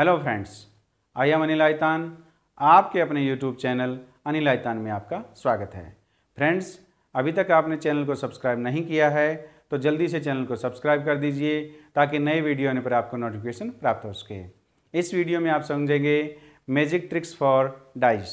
hello friends I am Anil Aytan आपके अपने YouTube channel Anil आयतान में आपका स्वागत है फ्रेंड्स अभी तक आपने चैनल को सब्सक्राइब नहीं किया है तो जल्दी से चैनल को सब्सक्राइब कर दीजिए ताकि नए वीडियो आने पर आपको नोटिफिकेशन प्राप्त हो सके इस वीडियो में आप समझेंगे मैजिक ट्रिक्स फॉर डाइस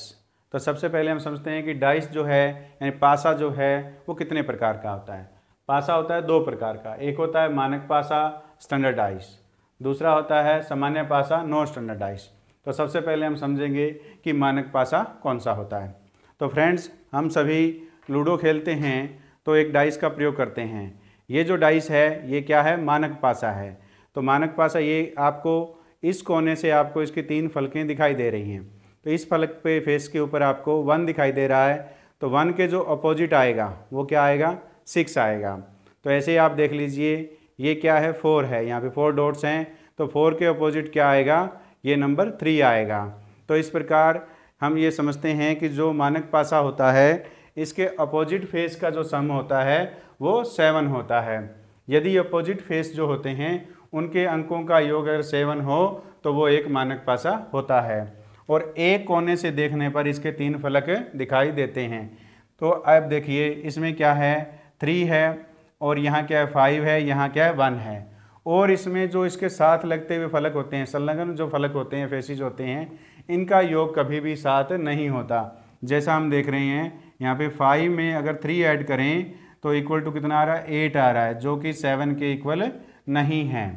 तो सबसे पहले हम समझते हैं कि डाइस जो है यानी पासा जो है वो कितने प्रकार का होता है पासा होता है दो प्रकार का एक होता है मानक पासा स्टैंडर्ड डाइस दूसरा होता है सामान्य पासा नॉन स्टैंडर्डाइज तो सबसे पहले हम समझेंगे कि मानक पासा कौन सा होता है तो फ्रेंड्स हम सभी लूडो खेलते हैं तो एक डाइस का प्रयोग करते हैं ये जो डाइस है ये क्या है मानक पासा है तो मानक पासा ये आपको इस कोने से आपको इसकी तीन फलकें दिखाई दे रही हैं तो इस फलक पे फेस के ऊपर आपको वन दिखाई दे रहा है तो वन के जो अपोजिट आएगा वो क्या आएगा सिक्स आएगा तो ऐसे ही आप देख लीजिए ये क्या है फोर है यहाँ पे फोर डॉट्स हैं तो फोर के अपोजिट क्या आएगा ये नंबर थ्री आएगा तो इस प्रकार हम ये समझते हैं कि जो मानक पासा होता है इसके अपोजिट फेस का जो सम होता है वो सेवन होता है यदि अपोजिट फेस जो होते हैं उनके अंकों का योग अगर सेवन हो तो वो एक मानक पासा होता है और एक कोने से देखने पर इसके तीन फलक दिखाई देते हैं तो अब देखिए इसमें क्या है थ्री है और यहाँ क्या है फाइव है यहाँ क्या है वन है और इसमें जो इसके साथ लगते हुए फलक होते हैं संलग्न जो फलक होते हैं फेसिज होते हैं इनका योग कभी भी साथ नहीं होता जैसा हम देख रहे हैं यहाँ पे फाइव में अगर थ्री ऐड करें तो इक्वल टू कितना आ रहा है एट आ रहा है जो कि सेवन के इक्वल नहीं है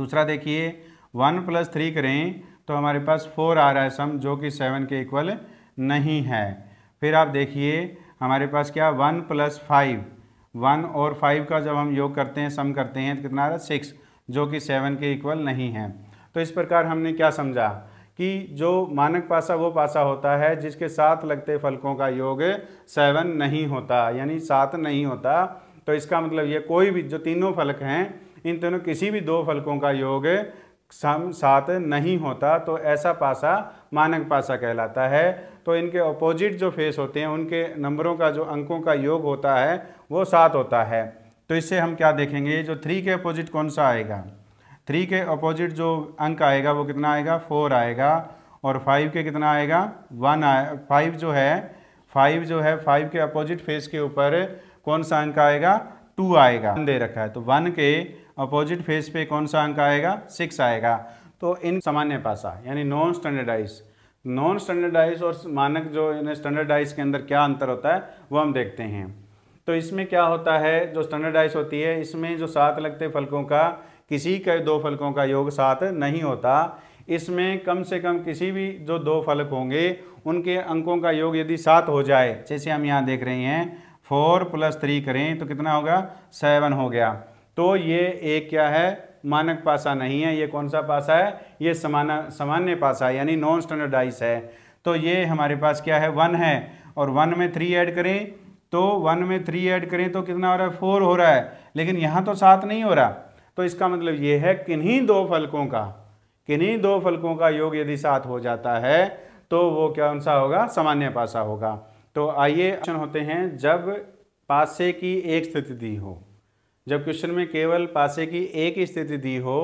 दूसरा देखिए वन प्लस थ्री करें तो हमारे पास फोर आ रहा है सम जो कि सेवन के इक्वल नहीं है फिर आप देखिए हमारे पास क्या वन प्लस फाइव वन और फाइव का जब हम योग करते हैं सम करते हैं तो कितना आ रहा है सिक्स जो कि सेवन के इक्वल नहीं है तो इस प्रकार हमने क्या समझा कि जो मानक पासा वो पासा होता है जिसके साथ लगते फलकों का योग सेवन नहीं होता यानी सात नहीं होता तो इसका मतलब ये कोई भी जो तीनों फलक हैं इन तीनों किसी भी दो फलकों का योग सम साथ नहीं होता तो ऐसा पासा मानक पासा कहलाता है तो इनके ऑपोजिट जो फेस होते हैं उनके नंबरों का जो अंकों का योग होता है वो सात होता है तो इससे हम क्या देखेंगे जो थ्री के अपोजिट कौन सा आएगा थ्री के अपोजिट जो अंक आएगा वो कितना आएगा फोर आएगा और फाइव के कितना आएगा वन आए फाइव जो है फाइव जो है फाइव के अपोजिट फेस के ऊपर कौन सा अंक आएगा टू आएगा दे रखा है तो वन के अपोजिट फेस पे कौन सा अंक आएगा सिक्स आएगा तो इन सामान्य पासा यानी नॉन स्टैंडर्डाइज नॉन स्टैंडर्डाइज और मानक जो इन स्टैंडर्डाइज के अंदर क्या अंतर होता है वो हम देखते हैं तो इसमें क्या होता है जो स्टैंडर्डाइज होती है इसमें जो सात लगते फलकों का किसी के दो फलकों का योग सात नहीं होता इसमें कम से कम किसी भी जो दो फलक होंगे उनके अंकों का योग यदि सात हो जाए जैसे हम यहाँ देख रहे हैं फोर प्लस थ्री करें तो कितना होगा सेवन हो गया तो ये एक क्या है मानक पासा नहीं है ये कौन सा पासा है ये समाना सामान्य पासा यानी नॉन स्टैंडर्डाइज है तो ये हमारे पास क्या है वन है और वन में थ्री ऐड करें तो वन में थ्री ऐड करें तो कितना हो रहा है फोर हो रहा है लेकिन यहाँ तो सात नहीं हो रहा तो इसका मतलब ये है किन्हीं दो फलकों का किन्हीं दो फलकों का योग यदि सात हो जाता है तो वो कौन सा होगा सामान्य पासा होगा तो आइए ऑप्शन होते हैं जब पासे की एक स्थिति दी हो जब क्वेश्चन में केवल पासे की एक स्थिति दी हो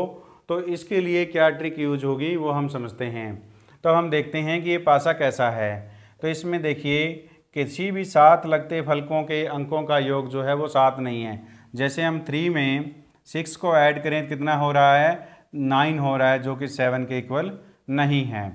तो इसके लिए क्या ट्रिक यूज होगी वो हम समझते हैं तो हम देखते हैं कि ये पासा कैसा है तो इसमें देखिए किसी भी सात लगते फलकों के अंकों का योग जो है वो सात नहीं है जैसे हम थ्री में सिक्स को ऐड करें कितना हो रहा है नाइन हो रहा है जो कि सेवन के इक्वल नहीं है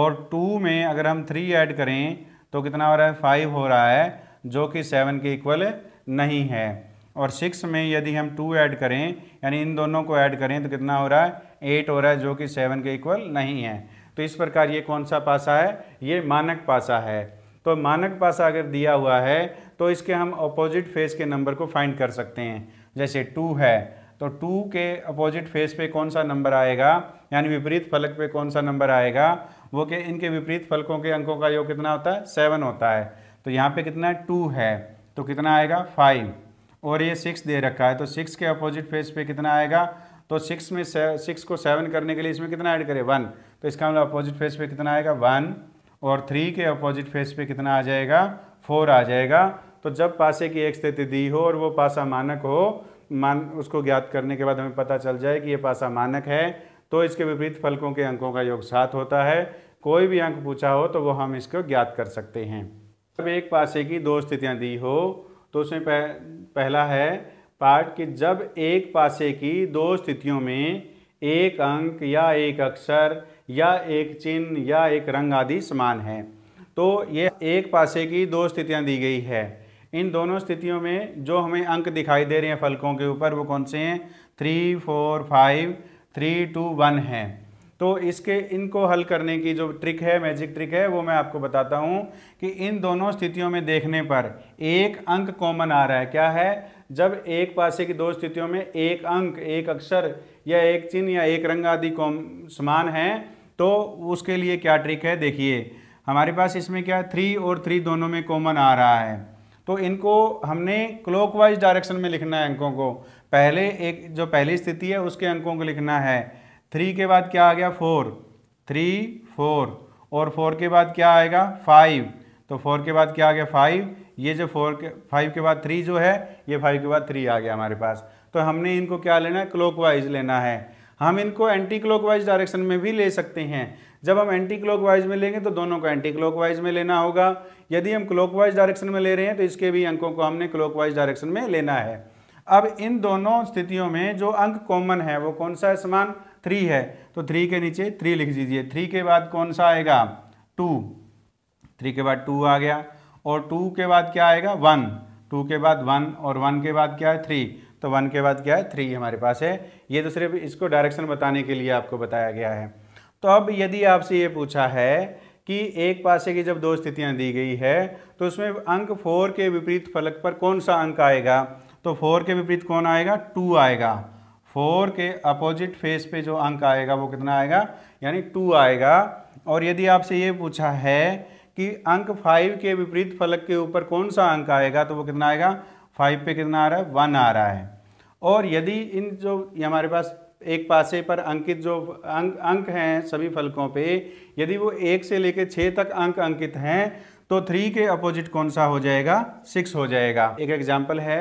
और टू में अगर हम थ्री ऐड करें तो कितना हो रहा है फाइव हो रहा है जो कि सेवन के इक्वल नहीं है और सिक्स में यदि हम टू ऐड करें यानी इन दोनों को ऐड करें तो कितना हो रहा है एट हो रहा है जो कि सेवन के इक्वल नहीं है तो इस प्रकार ये कौन सा पासा है ये मानक पासा है तो मानक पासा अगर दिया हुआ है तो इसके हम अपोजिट फेस के नंबर को फाइंड कर सकते हैं जैसे टू है तो टू के अपोजिट फेस पे कौन सा नंबर आएगा यानी विपरीत फलक पे कौन सा नंबर आएगा वो के इनके विपरीत फलकों के अंकों का योग कितना होता है सेवन होता है तो यहाँ पे कितना है टू है तो कितना आएगा फाइव और ये सिक्स दे रखा है तो सिक्स के अपोजिट फेज पे कितना आएगा तो सिक्स में सिक्स को सेवन करने के लिए इसमें कितना ऐड करें वन तो इसका मतलब अपोजिट फेस पे कितना आएगा वन और थ्री के अपोजिट फेस पे कितना आ जाएगा फोर आ जाएगा तो जब पासे की एक स्थिति दी हो और वो पासा मानक हो मान उसको ज्ञात करने के बाद हमें पता चल जाए कि ये पासा मानक है तो इसके विपरीत फलकों के अंकों का योग सात होता है कोई भी अंक पूछा हो तो वो हम इसको ज्ञात कर सकते हैं जब एक पासे की दो स्थितियाँ दी हो तो उसमें पह, पहला है पाठ कि जब एक पासे की दो स्थितियों में एक अंक या एक अक्षर या एक चिन्ह या एक रंग आदि समान है तो ये एक पासे की दो स्थितियाँ दी गई है इन दोनों स्थितियों में जो हमें अंक दिखाई दे रहे हैं फलकों के ऊपर वो कौन से हैं three four five three two one है तो इसके इनको हल करने की जो ट्रिक है मैजिक ट्रिक है वो मैं आपको बताता हूँ कि इन दोनों स्थितियों में देखने पर एक अंक कॉमन आ रहा है क्या है जब एक पासे की दो स्थितियों में एक अंक एक अक्षर या एक चिन्ह या एक रंग आदि कॉम समान हैं तो उसके लिए क्या ट्रिक है देखिए हमारे पास इसमें क्या थ्री और थ्री दोनों में कॉमन आ रहा है तो इनको हमने क्लॉकवाइज डायरेक्शन में लिखना है अंकों को पहले एक जो पहली स्थिति है उसके अंकों को लिखना है थ्री के बाद क्या आ गया फोर थ्री फोर और फोर के बाद क्या आएगा फाइव तो फोर के बाद क्या आ गया फाइव ये जो फोर के फाइव के बाद थ्री जो है ये फाइव के बाद थ्री आ गया हमारे पास तो हमने इनको क्या लेना है क्लोक लेना है हम इनको एंटी क्लोक डायरेक्शन में भी ले सकते हैं जब हम एंटी क्लोक में लेंगे तो दोनों को एंटी क्लोक में लेना होगा यदि हम क्लोक डायरेक्शन में ले रहे हैं तो इसके भी अंकों को हमने क्लोक डायरेक्शन में लेना है अब इन दोनों स्थितियों में जो अंक कॉमन है वो कौन सा है समान थ्री है तो थ्री के नीचे थ्री लिख दीजिए थ्री के बाद कौन सा आएगा टू थ्री के बाद टू आ गया और टू के बाद क्या आएगा वन टू के बाद वन और वन के बाद क्या है थ्री तो वन के बाद क्या है थ्री हमारे पास है ये तो सिर्फ इसको डायरेक्शन बताने के लिए आपको बताया गया है तो अब यदि आपसे ये पूछा है कि एक पासे की जब दो स्थितियां दी गई है तो उसमें अंक फोर के विपरीत फलक पर कौन सा अंक आएगा तो फोर के विपरीत कौन आएगा टू आएगा फोर के अपोजिट फेस पे जो अंक आएगा वो कितना आएगा यानी टू आएगा और यदि आपसे ये पूछा है कि अंक फाइव के विपरीत फलक के ऊपर कौन सा अंक आएगा तो वो कितना आएगा फाइव पे कितना आ रहा है वन आ रहा है और यदि इन जो हमारे पास एक पासे पर अंकित जो अंक अंक हैं सभी फलकों पे यदि वो एक से लेकर छः तक अंक अंकित हैं तो थ्री के अपोजिट कौन सा हो जाएगा सिक्स हो जाएगा एक एग्जाम्पल है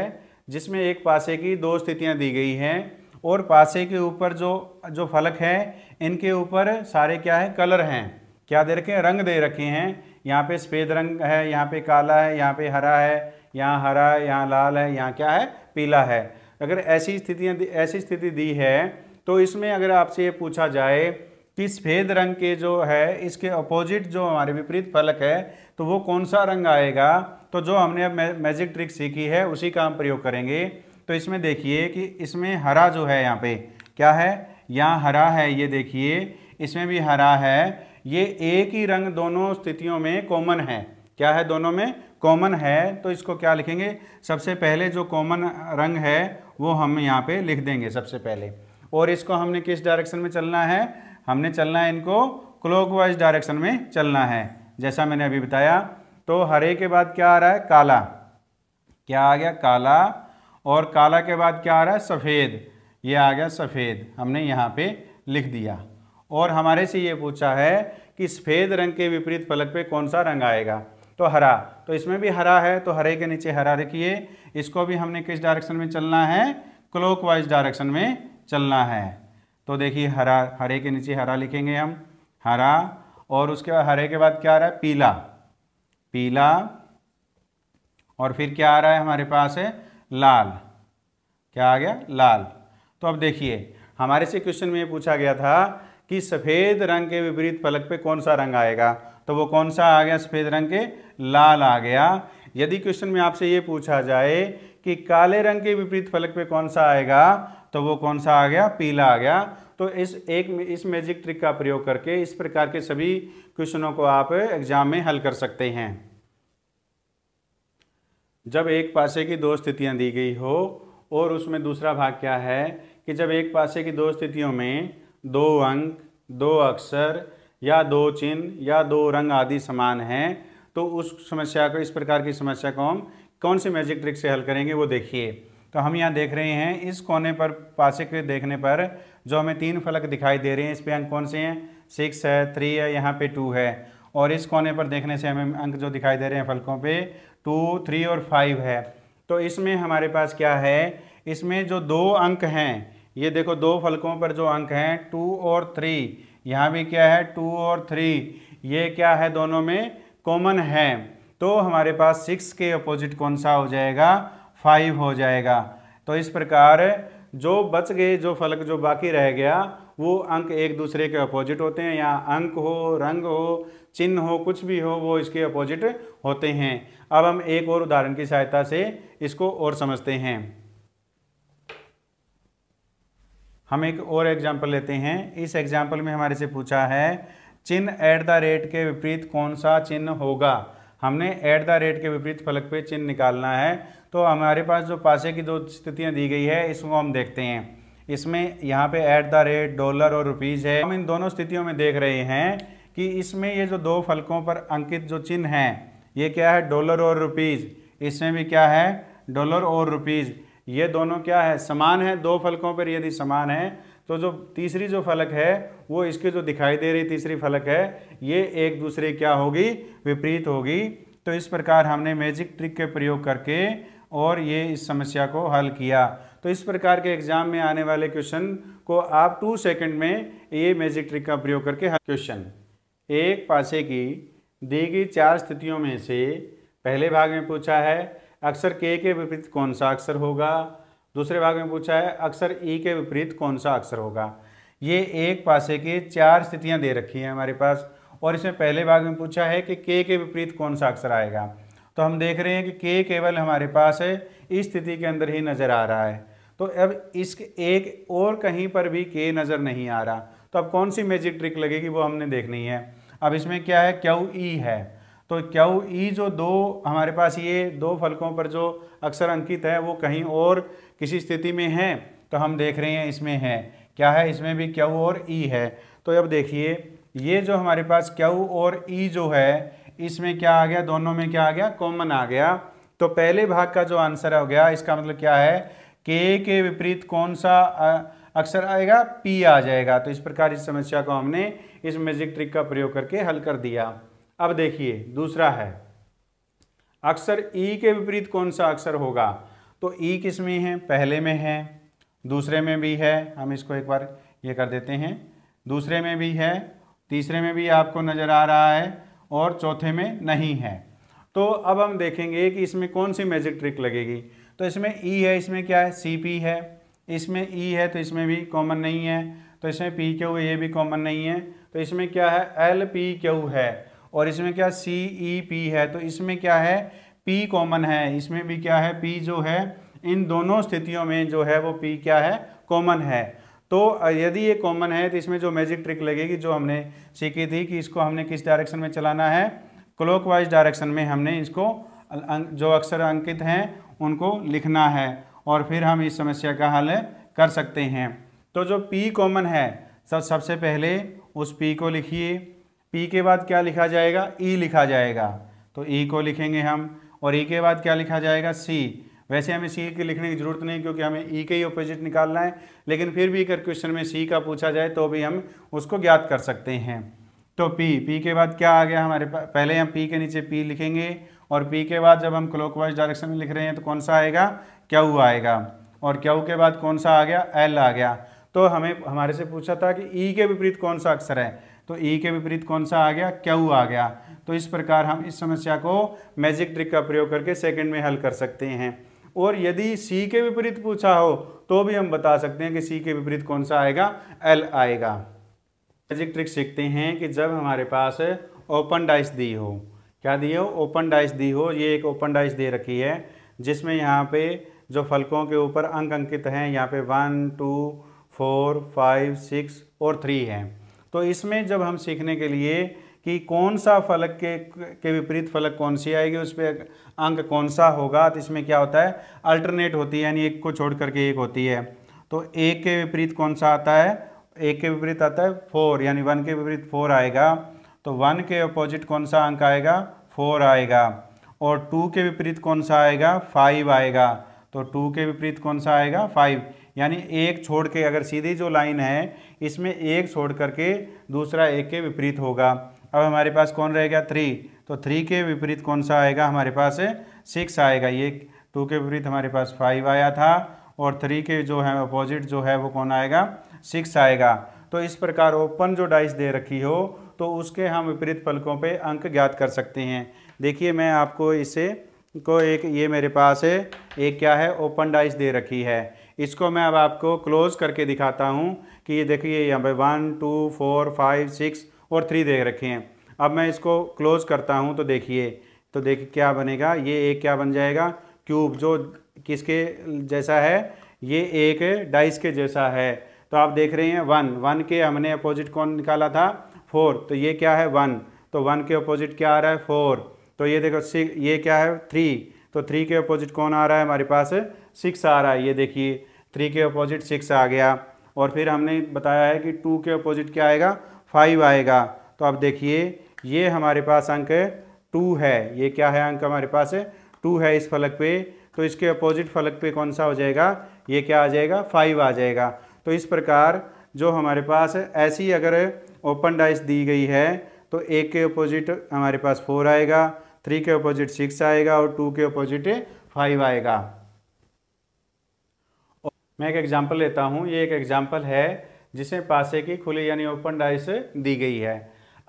जिसमें एक पासे की दो स्थितियाँ दी गई हैं और पासे के ऊपर जो जो फलक हैं इनके ऊपर सारे क्या है कलर हैं क्या दे रखे हैं रंग दे रखे हैं यहाँ पे सफ़ेद रंग है यहाँ पे काला है यहाँ पे हरा है यहाँ हरा है यहाँ लाल है यहाँ क्या है पीला है अगर ऐसी स्थितियाँ ऐसी स्थिति दी है तो इसमें अगर आपसे ये पूछा जाए कि सफ़ेद रंग के जो है इसके अपोजिट जो हमारे विपरीत फलक है तो वो कौन सा रंग आएगा तो जो हमने अब मैजिक ट्रिक सीखी है उसी का हम प्रयोग करेंगे तो इसमें देखिए कि इसमें हरा जो है यहाँ पे क्या है यहाँ हरा है ये देखिए इसमें भी हरा है ये एक ही रंग दोनों स्थितियों में कॉमन है क्या है दोनों में कॉमन है तो इसको क्या लिखेंगे सबसे पहले जो कॉमन रंग है वो हम यहाँ पे लिख देंगे सबसे पहले और इसको हमने किस डायरेक्शन में चलना है हमने चलना है इनको क्लॉकवाइज डायरेक्शन में चलना है जैसा मैंने अभी बताया तो हरे के बाद क्या आ रहा है काला क्या आ गया काला और काला के बाद क्या आ रहा है सफ़ेद ये आ गया सफ़ेद हमने यहाँ पे लिख दिया और हमारे से ये पूछा है कि सफ़ेद रंग के विपरीत फलक पे कौन सा रंग आएगा तो हरा तो इसमें भी हरा है तो हरे के नीचे हरा रखिए इसको भी हमने किस डायरेक्शन में चलना है क्लोक डायरेक्शन में चलना है तो देखिए हरा हरे के नीचे हरा लिखेंगे हम हरा और उसके बाद हरे के बाद क्या आ रहा है पीला पीला और फिर क्या आ रहा है हमारे पास है लाल क्या आ गया लाल तो अब देखिए हमारे से क्वेश्चन में ये पूछा गया था कि सफ़ेद रंग के विपरीत पलक पे कौन सा रंग आएगा तो वो कौन सा आ गया सफ़ेद रंग के लाल आ गया यदि क्वेश्चन में आपसे ये पूछा जाए कि काले रंग के विपरीत फलक पे कौन सा आएगा तो वो कौन सा आ गया पीला आ गया तो इस एक इस मैजिक ट्रिक का प्रयोग करके इस प्रकार के सभी क्वेश्चनों को आप एग्जाम में हल कर सकते हैं जब एक पासे की दो स्थितियाँ दी गई हो और उसमें दूसरा भाग क्या है कि जब एक पासे की दो स्थितियों में दो अंक दो अक्षर या दो चिन्ह या दो रंग आदि समान हैं तो उस समस्या को इस प्रकार की समस्या को हम कौन सी मैजिक ट्रिक से हल करेंगे वो देखिए तो हम यहाँ देख रहे हैं इस कोने पर पासे के देखने पर जो हमें तीन फलक दिखाई दे रहे हैं इस पे अंक कौन से हैं सिक्स है थ्री है यहाँ पे टू है और इस कोने पर देखने से हमें अंक जो दिखाई दे रहे हैं फलकों पे टू थ्री और फाइव है तो इसमें हमारे पास क्या है इसमें जो दो अंक हैं ये देखो दो फलकों पर जो अंक हैं टू और थ्री यहाँ भी क्या है टू और थ्री ये क्या है दोनों में कॉमन है तो हमारे पास सिक्स के अपोजिट कौन सा हो जाएगा फाइव हो जाएगा तो इस प्रकार जो बच गए जो फलक जो बाकी रह गया वो अंक एक दूसरे के अपोजिट होते हैं या अंक हो रंग हो चिन्ह हो कुछ भी हो वो इसके अपोजिट होते हैं अब हम एक और उदाहरण की सहायता से इसको और समझते हैं हम एक और एग्जाम्पल लेते हैं इस एग्जाम्पल में हमारे से पूछा है चिन्ह एट द रेट के विपरीत कौन सा चिन्ह होगा हमने एट द रेट के विपरीत फलक पे चिन्ह निकालना है तो हमारे पास जो पासे की दो स्थितियां दी गई है इसको हम देखते हैं इसमें यहाँ पे एट द रेट डॉलर और रुपीज़ है हम इन दोनों स्थितियों में देख रहे हैं कि इसमें ये जो दो फलकों पर अंकित जो चिन्ह हैं ये क्या है डॉलर और रुपीज़ इसमें भी क्या है डॉलर और रुपीज़ ये दोनों क्या है समान है दो फलकों पर यदि समान है तो जो तीसरी जो फलक है वो इसकी जो दिखाई दे रही तीसरी फलक है ये एक दूसरे क्या होगी विपरीत होगी तो इस प्रकार हमने मैजिक ट्रिक के प्रयोग करके और ये इस समस्या को हल किया तो इस प्रकार के एग्जाम में आने वाले क्वेश्चन को आप टू सेकंड में ये मैजिक ट्रिक का प्रयोग करके हल क्वेश्चन एक पासे की दी गई चार स्थितियों में से पहले भाग में पूछा है अक्षर के के विपरीत कौन सा अक्षर होगा दूसरे भाग में पूछा है अक्षर ई e के विपरीत कौन सा अक्षर होगा ये एक पासे की चार स्थितियां दे रखी हैं हमारे पास और इसमें पहले भाग में पूछा है कि के के विपरीत कौन सा अक्षर आएगा तो हम देख रहे हैं कि के केवल हमारे पास है इस स्थिति के अंदर ही नज़र आ रहा है तो अब इस एक और कहीं पर भी के नज़र नहीं आ रहा तो अब कौन सी मैजिक ट्रिक लगेगी वो हमने देखनी है अब इसमें क्या है क्यू ई है तो क्यू ई जो दो हमारे पास ये दो फलकों पर जो अक्सर अंकित है वो कहीं और किसी स्थिति में है तो हम देख रहे हैं इसमें है क्या है इसमें भी क्यू और ई है तो अब देखिए ये जो हमारे पास क्यू और ई जो है इसमें क्या आ गया दोनों में क्या आ गया कॉमन आ गया तो पहले भाग का जो आंसर हो गया इसका मतलब क्या है के के विपरीत कौन सा अक्सर आएगा पी आ जाएगा तो इस प्रकार इस समस्या को हमने इस मैजिक ट्रिक का प्रयोग करके हल कर दिया अब देखिए दूसरा है अक्षर ई e के विपरीत कौन सा अक्षर होगा तो ई e किस में है पहले में है दूसरे में भी है हम इसको एक बार ये कर देते हैं दूसरे में भी है तीसरे में भी आपको नज़र आ रहा है और चौथे में नहीं है तो अब हम देखेंगे कि इसमें कौन सी मैजिक ट्रिक लगेगी तो इसमें ई e है इसमें क्या है सी पी है इसमें ई है तो इसमें भी कॉमन नहीं है तो इसमें पी क्यू ये भी कॉमन नहीं है तो इसमें क्या है एल पी क्यू है और इसमें क्या सी ई पी है तो इसमें क्या है पी कॉमन है इसमें भी क्या है पी जो है इन दोनों स्थितियों में जो है वो पी क्या है कॉमन है तो यदि ये कॉमन है तो इसमें जो मैजिक ट्रिक लगेगी जो हमने सीखी थी कि इसको हमने किस डायरेक्शन में चलाना है क्लॉकवाइज डायरेक्शन में हमने इसको अं, अं, जो अक्षर अंकित हैं उनको लिखना है और फिर हम इस समस्या का हल कर सकते हैं तो जो P कॉमन है सब सबसे पहले उस P को लिखिए P के बाद क्या लिखा जाएगा E लिखा जाएगा तो E को लिखेंगे हम और E के बाद क्या लिखा जाएगा C वैसे हमें C के लिखने की ज़रूरत नहीं क्योंकि हमें E के ही अपोजिट निकालना है लेकिन फिर भी अगर क्वेश्चन में C का पूछा जाए तो भी हम उसको ज्ञात कर सकते हैं तो P P के बाद क्या आ गया हमारे पहले हम P के नीचे P लिखेंगे और P के बाद जब हम क्लॉकवाइज डायरेक्शन में लिख रहे हैं तो कौन सा आएगा क्यू आएगा और क्यू के बाद कौन सा आ गया एल आ गया तो हमें हमारे से पूछा था कि ई के विपरीत कौन सा अक्षर है तो ई के विपरीत कौन सा आ गया क्यू आ गया तो इस प्रकार हम इस समस्या को मैजिक ट्रिक का प्रयोग करके सेकंड में हल कर सकते हैं और यदि सी के विपरीत पूछा हो तो भी हम बता सकते हैं कि सी के विपरीत कौन सा आएगा एल आएगा मैजिक ट्रिक सीखते हैं कि जब हमारे पास ओपन डाइस दी हो क्या दी हो ओपन डाइस दी हो ये एक ओपन डाइस दे रखी है जिसमें यहाँ पे जो फलकों के ऊपर अंक अंकित हैं यहाँ पे one two four five six और थ्री हैं तो इसमें जब हम सीखने के लिए कि कौन सा फलक के के विपरीत फलक कौन सी आएगी उस पर अंक कौन सा होगा तो इसमें क्या होता है अल्टरनेट होती है यानी एक को छोड़ करके एक होती है तो एक के विपरीत कौन सा आता है एक के विपरीत आता है फोर यानी वन के विपरीत फोर आएगा तो वन के अपोजिट कौन सा अंक आएगा फोर आएगा और टू के विपरीत कौन सा आएगा फाइव आएगा तो टू के विपरीत कौन सा आएगा फाइव यानी एक छोड़ के अगर सीधी जो लाइन है इसमें एक छोड़ करके दूसरा एक के विपरीत होगा अब हमारे पास कौन रहेगा थ्री तो थ्री के विपरीत कौन सा आएगा हमारे पास सिक्स आएगा ये टू के विपरीत हमारे पास फाइव आया था और थ्री के जो है अपोजिट जो है वो कौन आएगा सिक्स आएगा तो इस प्रकार ओपन जो डाइस दे रखी हो तो उसके हम विपरीत पलकों पे अंक ज्ञात कर सकते हैं देखिए मैं आपको इसे को एक ये मेरे पास है एक क्या है ओपन डाइस दे रखी है इसको मैं अब आपको क्लोज करके दिखाता हूँ कि ये देखिए यहाँ पे one two four five six और थ्री देख रखे हैं अब मैं इसको क्लोज करता हूँ तो देखिए तो देखिए क्या बनेगा ये एक क्या बन जाएगा क्यूब जो किसके जैसा है ये एक डाइस के जैसा है तो आप देख रहे हैं वन वन के हमने अपोजिट कौन निकाला था फोर तो ये क्या है वन तो वन के अपोजिट क्या आ रहा है फोर तो ये देखो सिक्स ये क्या है थ्री तो थ्री के अपोजिट कौन आ रहा है हमारे पास सिक्स आ रहा है ये देखिए थ्री के अपोजिट सिक्स आ गया और फिर हमने बताया है कि टू के अपोजिट क्या आएगा फाइव आएगा तो आप देखिए ये हमारे पास अंक टू है ये क्या है अंक हमारे पास टू है इस फलक पे तो इसके अपोजिट फलक पे कौन सा हो जाएगा ये क्या आ जाएगा फाइव आ जाएगा तो इस प्रकार जो हमारे पास ऐसी अगर ओपन डाइस दी गई है तो एक के अपोजिट हमारे पास फोर आएगा थ्री के अपोजिट सिक्स आएगा और टू के अपोजिट फाइव आएगा मैं एक एग्जाम्पल लेता हूँ ये एक एग्जाम्पल है जिसे पासे की खुली यानी ओपन डाइस दी गई है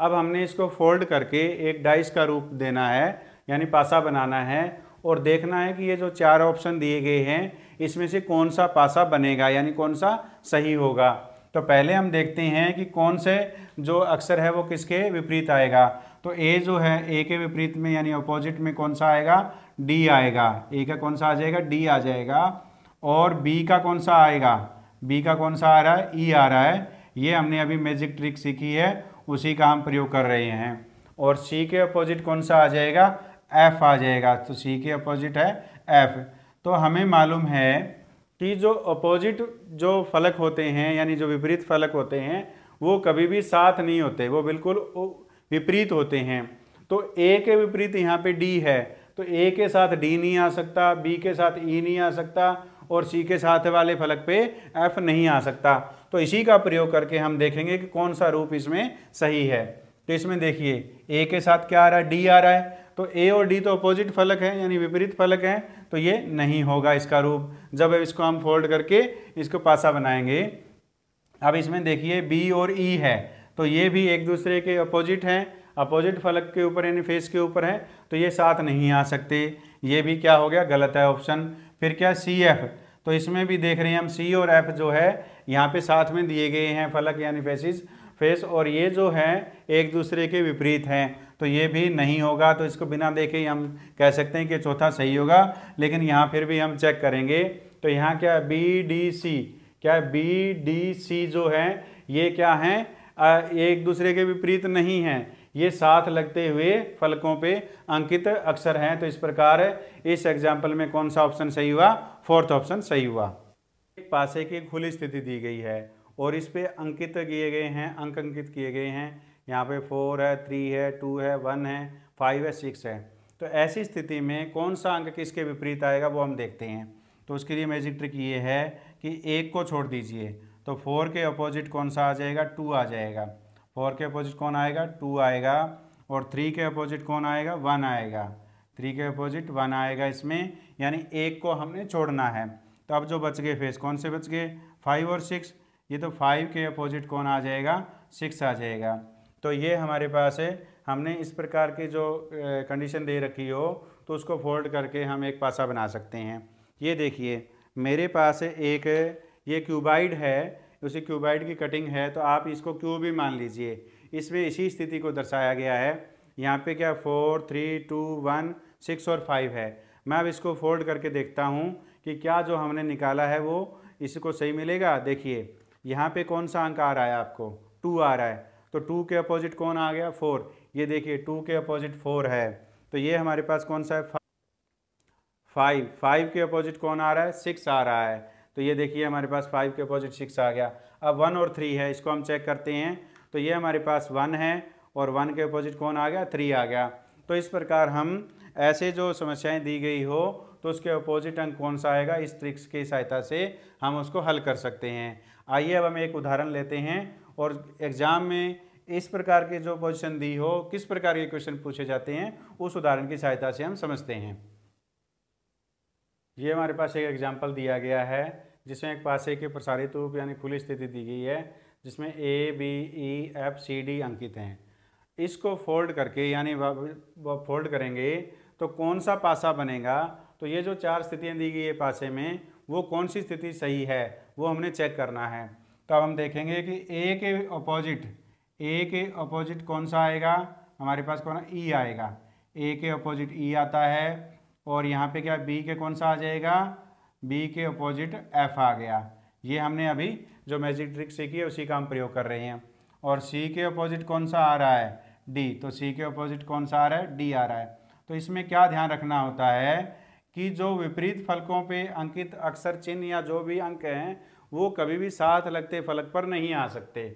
अब हमने इसको फोल्ड करके एक डाइस का रूप देना है यानी पासा बनाना है और देखना है कि ये जो चार ऑप्शन दिए गए हैं इसमें से कौन सा पासा बनेगा यानी कौन सा सही होगा तो पहले हम देखते हैं कि कौन से जो अक्षर है वो किसके विपरीत आएगा तो ए जो है ए के विपरीत में यानी अपोजिट में कौन सा आएगा डी आएगा ए का कौन सा आ जाएगा डी आ जाएगा और बी का कौन सा आएगा बी का कौन सा आ रहा है ई e आ रहा है ये हमने अभी मैजिक ट्रिक सीखी है उसी का हम प्रयोग कर रहे हैं और सी के अपोजिट कौन सा आ जाएगा एफ आ जाएगा तो सी के अपोजिट है एफ तो हमें मालूम है कि जो अपोजिट जो फलक होते हैं यानी जो विपरीत फलक होते हैं वो कभी भी साथ नहीं होते वो बिल्कुल विपरीत होते हैं तो ए के विपरीत यहाँ पे डी है तो ए के साथ डी नहीं आ सकता बी के साथ ई e नहीं आ सकता और सी के साथ वाले फलक पे एफ नहीं आ सकता तो इसी का प्रयोग करके हम देखेंगे कि कौन सा रूप इसमें सही है तो इसमें देखिए ए के साथ क्या आ रहा है डी आ रहा है तो ए और डी तो अपोजिट फलक है यानी विपरीत फलक है तो ये नहीं होगा इसका रूप जब इसको हम फोल्ड करके इसको पासा बनाएंगे अब इसमें देखिए बी और ई e है तो ये भी एक दूसरे के अपोजिट हैं अपोजिट फलक के ऊपर यानी फेस के ऊपर है तो ये साथ नहीं आ सकते ये भी क्या हो गया गलत है ऑप्शन फिर क्या सी एफ तो इसमें भी देख रहे हैं हम सी और एफ जो है यहाँ पे साथ में दिए गए हैं फलक यानी फेसिस फेस और ये जो है एक दूसरे के विपरीत हैं तो ये भी नहीं होगा तो इसको बिना देखे ही हम कह सकते हैं कि चौथा सही होगा लेकिन यहाँ फिर भी हम चेक करेंगे तो यहाँ क्या है बी डी सी क्या बी डी सी जो है ये क्या है एक दूसरे के विपरीत नहीं है ये साथ लगते हुए फलकों पे अंकित अक्षर हैं तो इस प्रकार इस एग्जाम्पल में कौन सा ऑप्शन सही हुआ फोर्थ ऑप्शन सही हुआ एक पासे की खुली स्थिति दी गई है और इस पे अंकित किए गए हैं अंक अंकित किए गए हैं यहाँ पे फोर है थ्री है टू है वन है फाइव है सिक्स है तो ऐसी स्थिति में कौन सा अंक किसके विपरीत आएगा वो हम देखते हैं तो उसके लिए मैजिक ट्रिक ये है कि एक को छोड़ दीजिए तो फोर के अपोजिट कौन सा आ जाएगा टू आ जाएगा फोर के अपोजिट कौन आएगा टू आएगा और थ्री के अपोजिट कौन आएगा वन आएगा थ्री के अपोजिट वन आएगा इसमें यानी एक को हमने छोड़ना है तो अब जो बच गए फेस कौन से बच गए फाइव और सिक्स ये तो फाइव के अपोजिट कौन आ जाएगा सिक्स आ जाएगा तो ये हमारे पास है हमने इस प्रकार की जो कंडीशन दे रखी हो तो उसको फोल्ड करके हम एक पासा बना सकते हैं ये देखिए मेरे पास एक ये क्यूबाइड है तो उसी क्यूबाइड की कटिंग है तो आप इसको क्यूब ही मान लीजिए इसमें इसी स्थिति को दर्शाया गया है यहाँ पे क्या four three two one six और फाइव है मैं अब इसको फोल्ड करके देखता हूँ कि क्या जो हमने निकाला है वो इसको सही मिलेगा देखिए यहाँ पे कौन सा अंक आ रहा है आपको टू आ रहा है तो टू के अपोजिट कौन आ गया फोर ये देखिए टू के अपोजिट फोर है तो ये हमारे पास कौन सा है फाइव फाइव के अपोजिट कौन आ रहा है सिक्स आ रहा है तो ये देखिए हमारे पास फाइव के अपोजिट सिक्स आ गया अब वन और थ्री है इसको हम चेक करते हैं तो ये हमारे पास वन है और वन के अपोजिट कौन आ गया थ्री आ गया तो इस प्रकार हम ऐसे जो समस्याएं दी गई हो तो उसके अपोजिट अंक कौन सा आएगा इस ट्रिक्स की सहायता से हम उसको हल कर सकते हैं आइए अब हम एक उदाहरण लेते हैं और एग्ज़ाम में इस प्रकार के जो पोजिशन दी हो किस प्रकार के क्वेश्चन पूछे जाते हैं उस उदाहरण की सहायता से हम समझते हैं ये हमारे पास एक एग्जाम्पल दिया गया है जिसमें एक पासे के प्रसारित रूप यानी खुली स्थिति दी गई है जिसमें A B E F C D अंकित हैं इसको फोल्ड करके यानी फोल्ड करेंगे तो कौन सा पासा बनेगा तो ये जो चार स्थितियाँ दी गई है पासे में वो कौन सी स्थिति सही है वो हमने चेक करना है तो अब हम देखेंगे कि ए के अपोजिट ए के अपोजिट कौन सा आएगा हमारे पास कौन ई e आएगा ए के अपोजिट ई e आता है और यहाँ पे क्या बी के कौन सा आ जाएगा बी के अपोजिट एफ आ गया ये हमने अभी जो मैजिक ट्रिक सीखी है उसी का हम प्रयोग कर रहे हैं और सी के अपोजिट कौन सा आ रहा है डी तो सी के अपोजिट कौन सा आ रहा है डी आ रहा है तो इसमें क्या ध्यान रखना होता है कि जो विपरीत फलकों पे अंकित अक्षर चिन्ह या जो भी अंक हैं वो कभी भी साथ लगते फलक पर नहीं आ सकते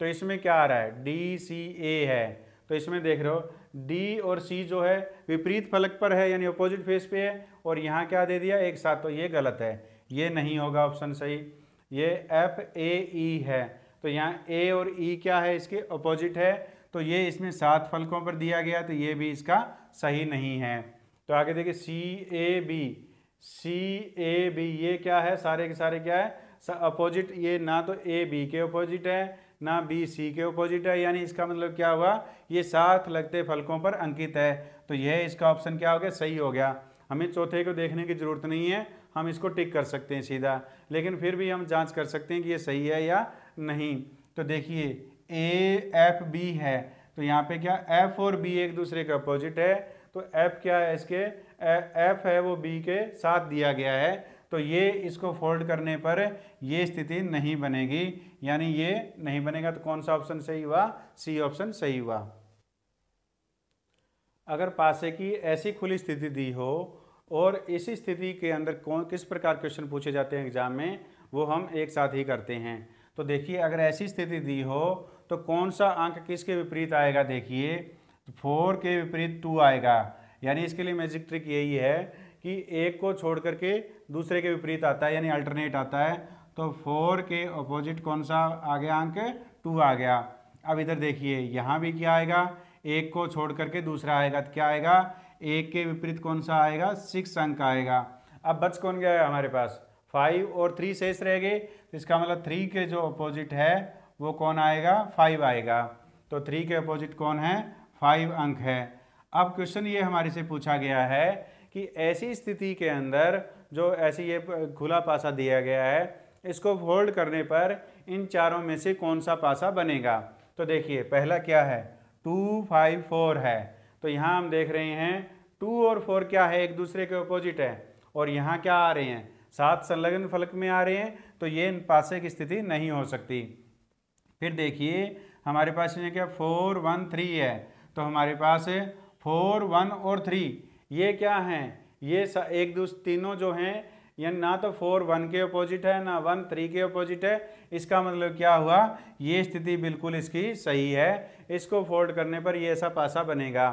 तो इसमें क्या आ रहा है डी सी ए है तो इसमें देख रहे हो डी और सी जो है विपरीत फलक पर है यानी अपोजिट फेस पे है और यहाँ क्या दे दिया एक साथ तो ये गलत है ये नहीं होगा ऑप्शन सही ये एफ ए ई है तो यहाँ ए और ई e क्या है इसके अपोजिट है तो ये इसमें सात फलकों पर दिया गया तो ये भी इसका सही नहीं है तो आगे देखिए सी A B C A B ये क्या है सारे के सारे क्या है अपोजिट ये ना तो ए बी के अपोजिट है ना बी सी के ऑपोजिट है यानी इसका मतलब क्या हुआ ये साथ लगते फलकों पर अंकित है तो यह इसका ऑप्शन क्या हो गया सही हो गया हमें चौथे को देखने की ज़रूरत नहीं है हम इसको टिक कर सकते हैं सीधा लेकिन फिर भी हम जांच कर सकते हैं कि ये सही है या नहीं तो देखिए ए एफ बी है तो यहाँ पे क्या एफ और बी एक दूसरे के अपोजिट है तो एफ क्या है इसके एफ है वो बी के साथ दिया गया है तो ये इसको फोल्ड करने पर ये स्थिति नहीं बनेगी यानी ये नहीं बनेगा तो कौन सा ऑप्शन सही हुआ सी ऑप्शन सही हुआ अगर पासे की ऐसी खुली स्थिति दी हो और इसी स्थिति के अंदर कौन किस प्रकार क्वेश्चन पूछे जाते हैं एग्जाम में वो हम एक साथ ही करते हैं तो देखिए अगर ऐसी स्थिति दी हो तो कौन सा अंक किसके विपरीत आएगा देखिए फोर के विपरीत टू आएगा यानी इसके लिए मैजिक ट्रिक यही है कि एक को छोड़ करके दूसरे के विपरीत आता है यानी अल्टरनेट आता है तो फोर के अपोजिट कौन सा आ गया अंक टू आ गया अब इधर देखिए यहाँ भी क्या आएगा एक को छोड़ करके दूसरा आएगा तो क्या आएगा एक के विपरीत कौन सा आएगा सिक्स अंक आएगा अब बच कौन गया हमारे पास फाइव और थ्री शेष रह गए तो इसका मतलब थ्री के जो अपोजिट है वो कौन आएगा फाइव आएगा तो थ्री के अपोजिट कौन है फाइव अंक है अब क्वेश्चन ये हमारे से पूछा गया है कि ऐसी स्थिति के अंदर जो ऐसी ये खुला पासा दिया गया है इसको फोल्ड करने पर इन चारों में से कौन सा पासा बनेगा तो देखिए पहला क्या है टू फाइव फोर है तो यहाँ हम देख रहे हैं टू और फोर क्या है एक दूसरे के अपोजिट है और यहाँ क्या आ रहे हैं सात संलग्न फलक में आ रहे हैं तो ये इन पासे की स्थिति नहीं हो सकती फिर देखिए हमारे पास ये क्या फोर वन थ्री है तो हमारे पास फोर वन और थ्री ये क्या हैं ये एक दूसरे तीनों जो हैं यानी ना तो फोर वन के अपोजिट है ना वन थ्री के अपोजिट है इसका मतलब क्या हुआ ये स्थिति बिल्कुल इसकी सही है इसको फोल्ड करने पर ये ऐसा पासा बनेगा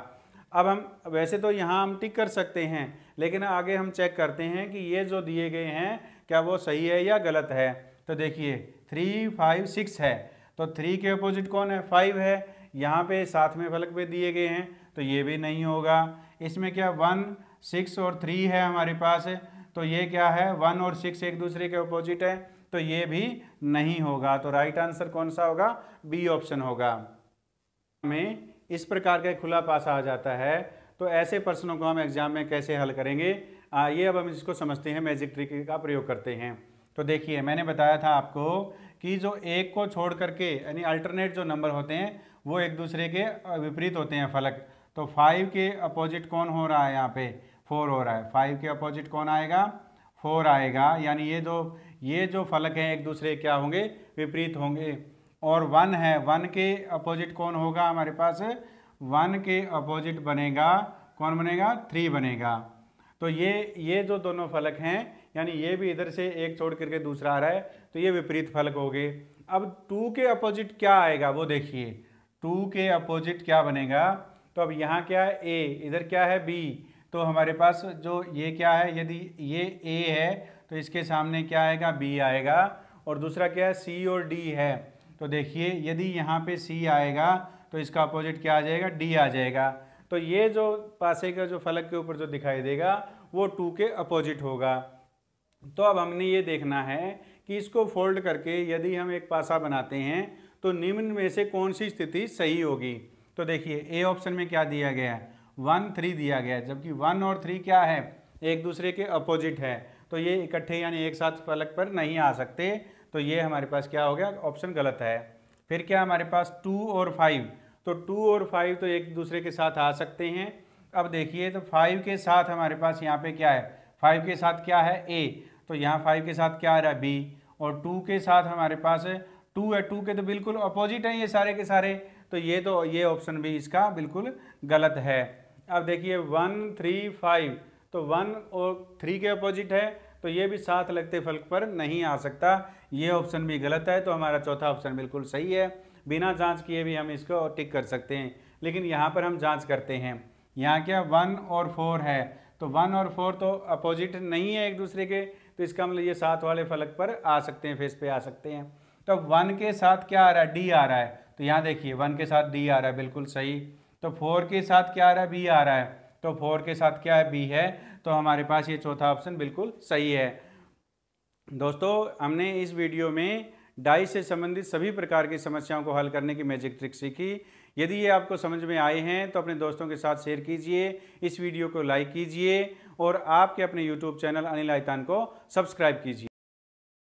अब हम वैसे तो यहाँ हम टिक कर सकते हैं लेकिन आगे हम चेक करते हैं कि ये जो दिए गए हैं क्या वो सही है या गलत है तो देखिए थ्री फाइव सिक्स है तो थ्री के अपोजिट कौन है फाइव है यहाँ पे साथ में फलक पे दिए गए हैं तो ये भी नहीं होगा इसमें क्या वन सिक्स और थ्री है हमारे पास तो ये क्या है वन और सिक्स एक दूसरे के अपोजिट है तो ये भी नहीं होगा तो राइट आंसर कौन सा होगा बी ऑप्शन होगा हमें इस प्रकार का खुला पासा आ जाता है तो ऐसे प्रश्नों को हम एग्जाम में कैसे हल करेंगे आइए अब हम इसको समझते हैं मैजिक ट्रिक का प्रयोग करते हैं तो देखिए मैंने बताया था आपको कि जो एक को छोड़ करके यानी अल्टरनेट जो नंबर होते हैं वो एक दूसरे के विपरीत होते हैं फलक तो फाइव के अपोजिट कौन हो रहा है यहाँ पे फोर हो रहा है फाइव के अपोजिट कौन आएगा फोर आएगा यानी ये दो ये जो फलक हैं एक दूसरे क्या होंगे विपरीत होंगे और वन है वन के अपोजिट कौन होगा हमारे पास वन के अपोजिट बनेगा कौन बनेगा थ्री बनेगा तो ये ये जो दोनों फलक हैं यानी ये भी इधर से एक छोड़ करके दूसरा आ रहा है तो ये विपरीत फलक हो गए अब टू के अपोजिट क्या आएगा वो देखिए टू के अपोजिट क्या बनेगा तो अब यहाँ क्या है ए इधर क्या है बी तो हमारे पास जो ये क्या है यदि ये ए है तो इसके सामने क्या आएगा बी आएगा और दूसरा क्या है सी और डी है तो देखिए यदि यहाँ पे सी आएगा तो इसका अपोजिट क्या आ जाएगा डी आ जाएगा तो ये जो पासे का जो फलक के ऊपर जो दिखाई देगा वो टू के अपोजिट होगा तो अब हमने ये देखना है कि इसको फोल्ड करके यदि हम एक पासा बनाते हैं तो निम्न में से कौन सी स्थिति सही होगी तो देखिए ए ऑप्शन में क्या दिया गया है वन थ्री दिया गया है जबकि वन और थ्री क्या है एक दूसरे के अपोजिट है तो ये इकट्ठे यानी एक साथ फलक पर नहीं आ सकते तो ये हमारे पास क्या हो गया ऑप्शन गलत है फिर क्या हमारे पास टू और फाइव तो टू और फाइव तो एक दूसरे के साथ आ सकते हैं अब देखिए तो फाइव के साथ हमारे पास यहाँ पे क्या है फाइव के साथ क्या है ए तो यहाँ फाइव के साथ क्या आ रहा है बी और टू के साथ हमारे पास टू है टू के तो बिल्कुल अपोजिट हैं ये सारे के सारे तो ये तो ये ऑप्शन भी इसका बिल्कुल गलत है अब देखिए वन थ्री फाइव तो वन और थ्री के अपोजिट है तो ये भी साथ लगते फलक पर नहीं आ सकता ये ऑप्शन भी गलत है तो हमारा चौथा ऑप्शन बिल्कुल सही है बिना जांच किए भी हम इसको टिक कर सकते हैं लेकिन यहाँ पर हम जांच करते हैं यहाँ क्या वन और फोर है तो वन और फोर तो अपोजिट नहीं है एक दूसरे के तो इसका मतलब ये साथ वाले फलक पर आ सकते हैं फेस पे आ सकते हैं तो वन के साथ क्या आ रहा है डी आ रहा है तो यहाँ देखिए वन के साथ डी आ रहा है बिल्कुल सही तो फोर के साथ क्या आ रहा है बी आ रहा है तो फोर के साथ क्या है बी है तो हमारे पास ये चौथा ऑप्शन बिल्कुल सही है दोस्तों हमने इस वीडियो में डाई से संबंधित सभी प्रकार की समस्याओं को हल करने की मैजिक ट्रिक सीखी यदि ये आपको समझ में आए हैं तो अपने दोस्तों के साथ शेयर कीजिए इस वीडियो को लाइक कीजिए और आपके अपने यूट्यूब चैनल अनिल आयतान को सब्सक्राइब कीजिए